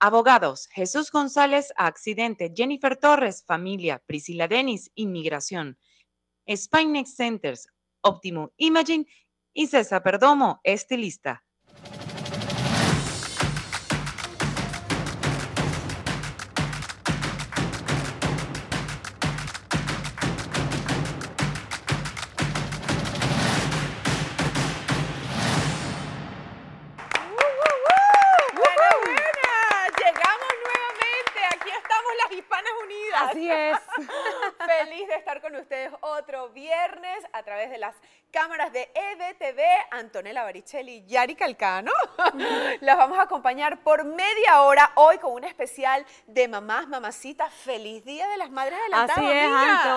Abogados, Jesús González, accidente, Jennifer Torres, familia, Priscila Denis, inmigración, Spinex Centers, Optimum Imaging y César Perdomo, estilista. yes. Feliz de estar con ustedes otro viernes a través de las cámaras de EBTV, Antonella Baricelli y Yari Calcano. Las vamos a acompañar por media hora hoy con un especial de mamás, mamacitas. Feliz Día de las Madres de Así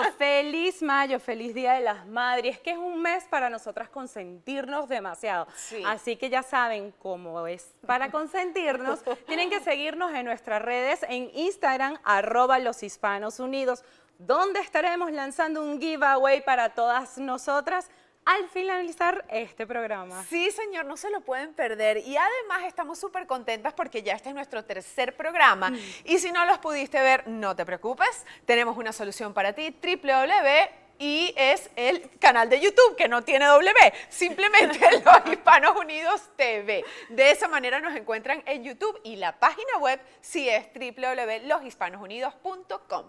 es, Feliz mayo, feliz Día de las Madres. que es un mes para nosotras consentirnos demasiado. Así que ya saben cómo es para consentirnos. tienen que seguirnos en nuestras redes en Instagram, arroba los hispanos unidos donde estaremos lanzando un giveaway para todas nosotras al finalizar este programa. Sí, señor, no se lo pueden perder. Y además estamos súper contentas porque ya este es nuestro tercer programa. Mm. Y si no los pudiste ver, no te preocupes. Tenemos una solución para ti, www y es el canal de YouTube que no tiene W, simplemente Los Hispanos Unidos TV. De esa manera nos encuentran en YouTube y la página web si es www.loshispanosunidos.com,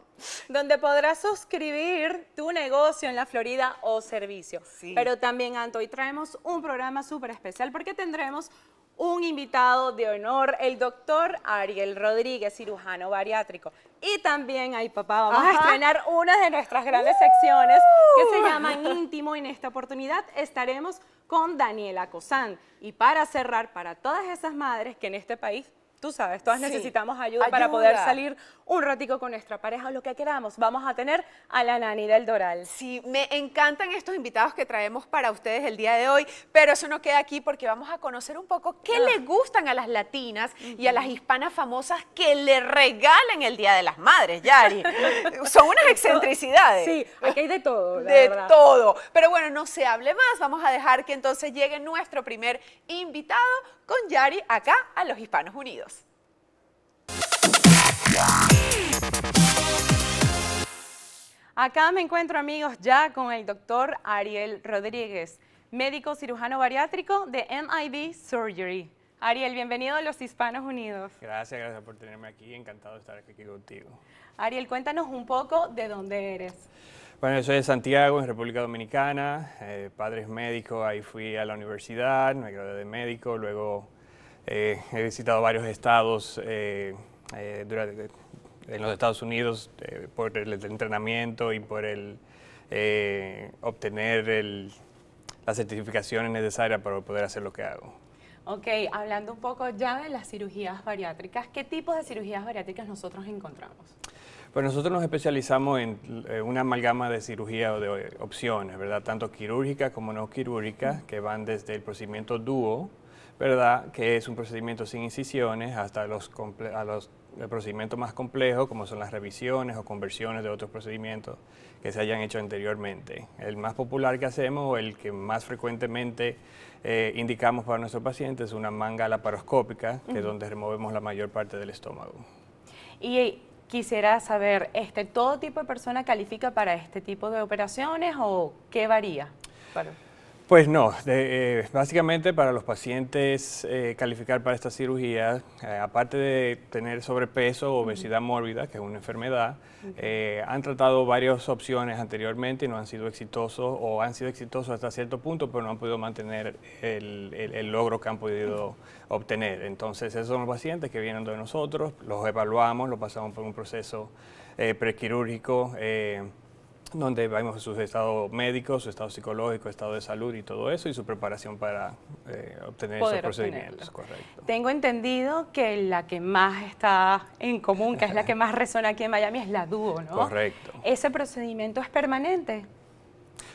donde podrás suscribir tu negocio en la Florida o servicio. Pero también, Anto, hoy traemos un programa súper especial porque tendremos un invitado de honor, el doctor Ariel Rodríguez, cirujano bariátrico. Y también, ahí papá, vamos a estrenar una de nuestras grandes secciones que se uh. llaman Íntimo. En esta oportunidad estaremos con Daniela Cosán. Y para cerrar, para todas esas madres que en este país Tú sabes, todas necesitamos ayuda, para poder salir un ratico con nuestra pareja o lo que queramos. Vamos a tener a la nani del Doral. Sí, me encantan estos invitados que traemos para ustedes el día de hoy, pero eso no queda aquí porque vamos a conocer un poco qué ah. le gustan a las latinas y a las hispanas famosas que le regalen el Día de las Madres, Yari. Son unas excentricidades. Sí, aquí hay de todo. de todo. Pero bueno, no se hable más. Vamos a dejar que entonces llegue nuestro primer invitado con Yari acá a los Hispanos Unidos. Acá me encuentro amigos ya con el doctor Ariel Rodríguez, médico cirujano bariátrico de MIB Surgery. Ariel, bienvenido a los Hispanos Unidos. Gracias, gracias por tenerme aquí, encantado de estar aquí contigo. Ariel, cuéntanos un poco de dónde eres. Bueno, yo soy de Santiago, en República Dominicana, eh, padre es médico, ahí fui a la universidad, me gradué de médico, luego eh, he visitado varios estados eh, en los Estados Unidos por el entrenamiento y por el obtener las certificaciones necesarias para poder hacer lo que hago. Ok, hablando un poco ya de las cirugías bariátricas, ¿qué tipos de cirugías bariátricas nosotros encontramos? Pues nosotros nos especializamos en eh, una amalgama de cirugía o de eh, opciones, ¿verdad? Tanto quirúrgicas como no quirúrgicas, que van desde el procedimiento dúo, ¿verdad? Que es un procedimiento sin incisiones hasta los, a procedimientos más complejo, como son las revisiones o conversiones de otros procedimientos que se hayan hecho anteriormente. El más popular que hacemos, o el que más frecuentemente eh, indicamos para nuestros pacientes, es una manga laparoscópica, que es donde removemos la mayor parte del estómago. Y Quisiera saber, este, ¿todo tipo de persona califica para este tipo de operaciones o qué varía? Pues no, eh, básicamente para los pacientes eh, calificar para esta cirugía, eh, aparte de tener sobrepeso o obesidad mórbida, que es una enfermedad, han tratado varias opciones anteriormente y no han sido exitosos o han sido exitosos hasta cierto punto, pero no han podido mantener el, logro que han podido obtener. Entonces esos son los pacientes que vienen de nosotros, los evaluamos, los pasamos por un proceso prequirúrgico donde vemos su estado médico, su estado psicológico, estado de salud y todo eso, y su preparación para eh, obtener esos procedimientos. Tengo entendido que la que más está en común, que es la que más resona aquí en Miami, es la dúo, ¿no? Correcto. ¿Ese procedimiento es permanente?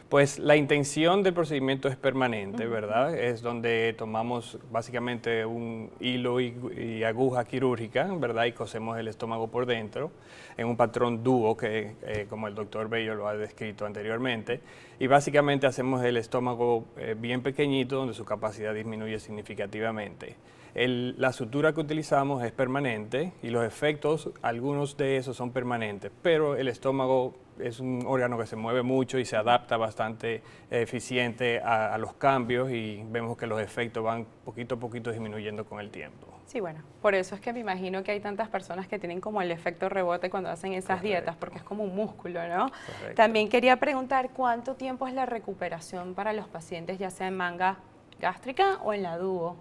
Pues la intención del procedimiento es permanente, ¿verdad? Es donde tomamos básicamente un hilo y, aguja quirúrgica, ¿verdad? Y cosemos el estómago por dentro en un patrón dúo que, eh, como el doctor Bello lo ha descrito anteriormente. Y básicamente hacemos el estómago eh, bien pequeñito, donde su capacidad disminuye significativamente la sutura que utilizamos es permanente y los efectos, algunos de esos son permanentes, pero el estómago es un órgano que se mueve mucho y se adapta bastante eh, eficiente a, los cambios y vemos que los efectos van poquito a poquito disminuyendo con el tiempo. Sí, bueno, por eso es que me imagino que hay tantas personas que tienen como el efecto rebote cuando hacen esas dietas, porque es como un músculo, ¿no? También quería preguntar cuánto tiempo es la recuperación para los pacientes, ya sea en manga gástrica o en la dúo.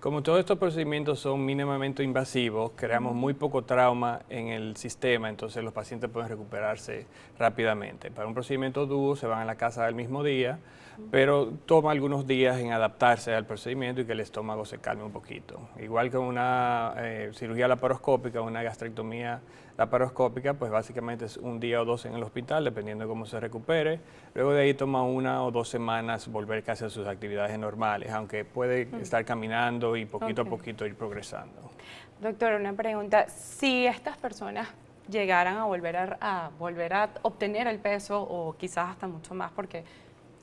Como todos estos procedimientos son mínimamente invasivos, creamos muy poco trauma en el sistema, entonces los pacientes pueden recuperarse rápidamente. Para un procedimiento duro, se van a la casa del mismo día, pero toma algunos días en adaptarse al procedimiento y que el estómago se calme un poquito. Igual que una eh, cirugía laparoscópica, una gastrectomía laparoscópica, pues básicamente es un día o dos en el hospital, dependiendo de cómo se recupere. Luego de ahí toma una o dos semanas volver casi a sus actividades normales, aunque puede mm. estar caminando y poquito a poquito ir progresando. Doctor, una pregunta. Si estas personas llegaran a volver a volver a obtener el peso o quizás hasta mucho más, porque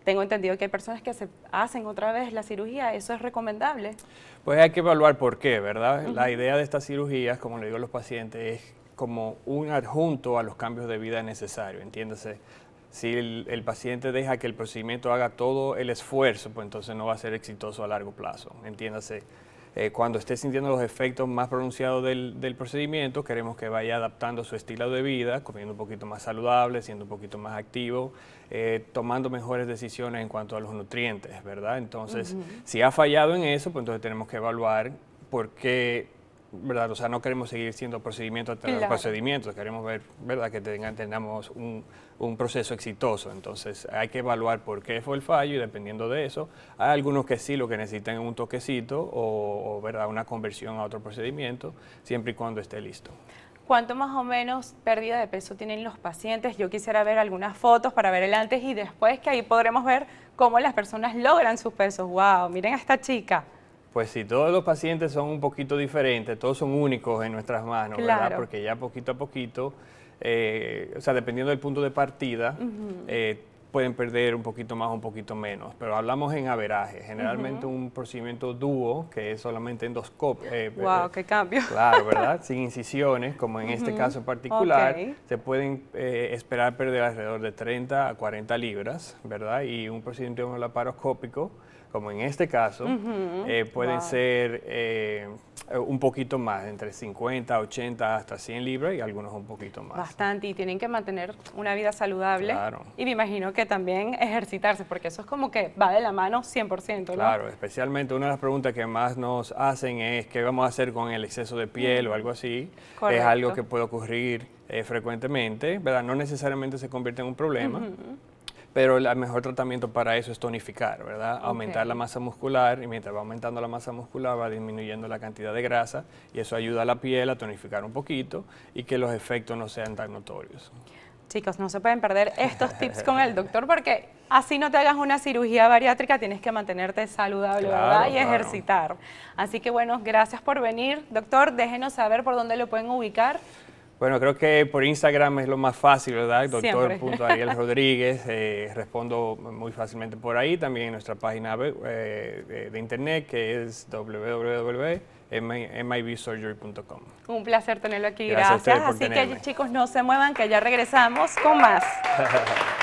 tengo entendido que hay personas que se hacen otra vez la cirugía, ¿eso es recomendable? Pues hay que evaluar por qué, ¿verdad? La idea de estas cirugías, como le digo a los pacientes, es como un adjunto a los cambios de vida necesarios, entiéndase. Si el, paciente deja que el procedimiento haga todo el esfuerzo, pues entonces no va a ser exitoso a largo plazo, entiéndase eh, cuando esté sintiendo los efectos más pronunciados del, procedimiento, queremos que vaya adaptando su estilo de vida, comiendo un poquito más saludable, siendo un poquito más activo, eh, tomando mejores decisiones en cuanto a los nutrientes, ¿verdad? Entonces, si ha fallado en eso, pues entonces tenemos que evaluar por qué o sea, no queremos seguir siendo procedimiento tras procedimientos, procedimiento, queremos ver, ¿verdad? Que tengamos un, proceso exitoso. Entonces, hay que evaluar por qué fue el fallo y dependiendo de eso, hay algunos que sí lo que necesitan es un toquecito o, o ¿verdad? Una conversión a otro procedimiento, siempre y cuando esté listo. ¿Cuánto más o menos pérdida de peso tienen los pacientes? Yo quisiera ver algunas fotos para ver el antes y después, que ahí podremos ver cómo las personas logran sus pesos. ¡Wow! Miren a esta chica. Pues sí, todos los pacientes son un poquito diferentes, todos son únicos en nuestras manos, ¿verdad? Porque ya poquito a poquito, eh, o sea, dependiendo del punto de partida, pueden perder un poquito más, o un poquito menos, pero hablamos en averaje. Generalmente un procedimiento dúo, que es solamente endoscopio. Eh, ¡Wow, eh, eh, qué cambio! Claro, ¿verdad? Sin incisiones, como en este caso particular, se pueden eh, esperar perder alrededor de 30 a 40 libras, ¿verdad? Y un procedimiento laparoscópico, como en este caso, pueden ser un poquito más, entre 50, 80, hasta 100 libras y algunos un poquito más. Bastante, y tienen que mantener una vida saludable. Claro. Y me imagino que también ejercitarse, porque eso es como que va de la mano 100%, Claro, especialmente una de las preguntas que más nos hacen es qué vamos a hacer con el exceso de piel o algo así. Es algo que puede ocurrir eh, frecuentemente, ¿verdad? No necesariamente se convierte en un problema. pero el mejor tratamiento para eso es tonificar, ¿verdad? Aumentar la masa muscular y mientras va aumentando la masa muscular va disminuyendo la cantidad de grasa y eso ayuda a la piel a tonificar un poquito y que los efectos no sean tan notorios. Chicos, no se pueden perder estos tips con el doctor porque así no te hagas una cirugía bariátrica, tienes que mantenerte saludable, ¿verdad? Y ejercitar. Así que bueno, gracias por venir. Doctor, déjenos saber por dónde lo pueden ubicar. Bueno, creo que por Instagram es lo más fácil, ¿verdad? Doctor. Ariel Rodríguez, eh, respondo muy fácilmente por ahí, también en nuestra página eh, de internet que es www mibsurgery.com Un placer tenerlo aquí. Gracias. Gracias. Así que chicos, no se muevan, que ya regresamos con más.